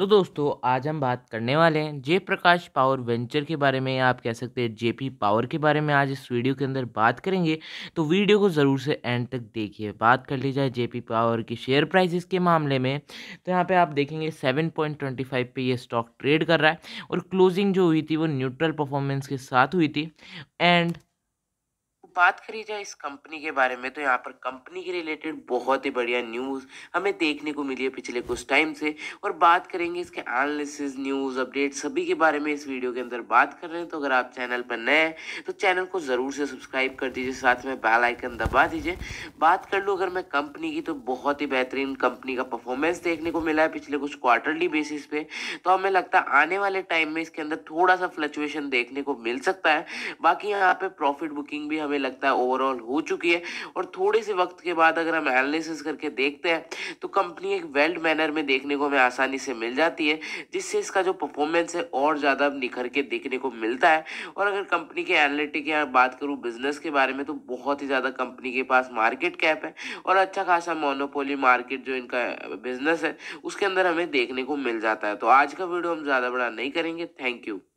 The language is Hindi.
हेलो तो दोस्तों आज हम बात करने वाले हैं जय प्रकाश पावर वेंचर के बारे में आप कह सकते हैं जेपी पावर के बारे में आज इस वीडियो के अंदर बात करेंगे तो वीडियो को ज़रूर से एंड तक देखिए बात कर ली जाए जेपी पावर की शेयर प्राइसेस के मामले में तो यहाँ पे आप देखेंगे 7.25 पे ये स्टॉक ट्रेड कर रहा है और क्लोजिंग जो हुई थी वो न्यूट्रल परफॉर्मेंस के साथ हुई थी एंड बात करी जाए इस कंपनी के बारे में तो यहाँ पर कंपनी के रिलेटेड बहुत ही बढ़िया न्यूज़ हमें देखने को मिली है पिछले कुछ टाइम से और बात करेंगे इसके एनालिसिस न्यूज़ अपडेट सभी के बारे में इस वीडियो के अंदर बात कर रहे हैं तो अगर आप चैनल पर नए हैं तो चैनल को ज़रूर से सब्सक्राइब कर दीजिए साथ में बेल आइकन दबा दीजिए बात कर लूँ अगर मैं कंपनी की तो बहुत ही बेहतरीन कंपनी का परफॉर्मेंस देखने को मिला है पिछले कुछ क्वार्टरली बेसिस पे तो हमें लगता है आने वाले टाइम में इसके अंदर थोड़ा सा फ्लक्चुएशन देखने को मिल सकता है बाकी यहाँ पे प्रॉफिट बुकिंग भी हमें लगता है ओवरऑल हो चुकी है और थोड़े से वक्त के बाद अगर हम एनालिसिस करके देखते हैं तो कंपनी एक वेल्ड मैनर में देखने को हमें आसानी से मिल जाती है जिससे इसका जो परफॉर्मेंस है और ज़्यादा निखर के देखने को मिलता है और अगर कंपनी के एनालिटिक या बात करूँ बिजनेस के बारे में तो बहुत ही ज़्यादा कंपनी के पास मार्केट कैप है और अच्छा खासा मोनोपोली मार्केट जो इनका बिजनेस है उसके अंदर हमें देखने को मिल जाता है तो आज का वीडियो हम ज़्यादा बड़ा नहीं करेंगे थैंक यू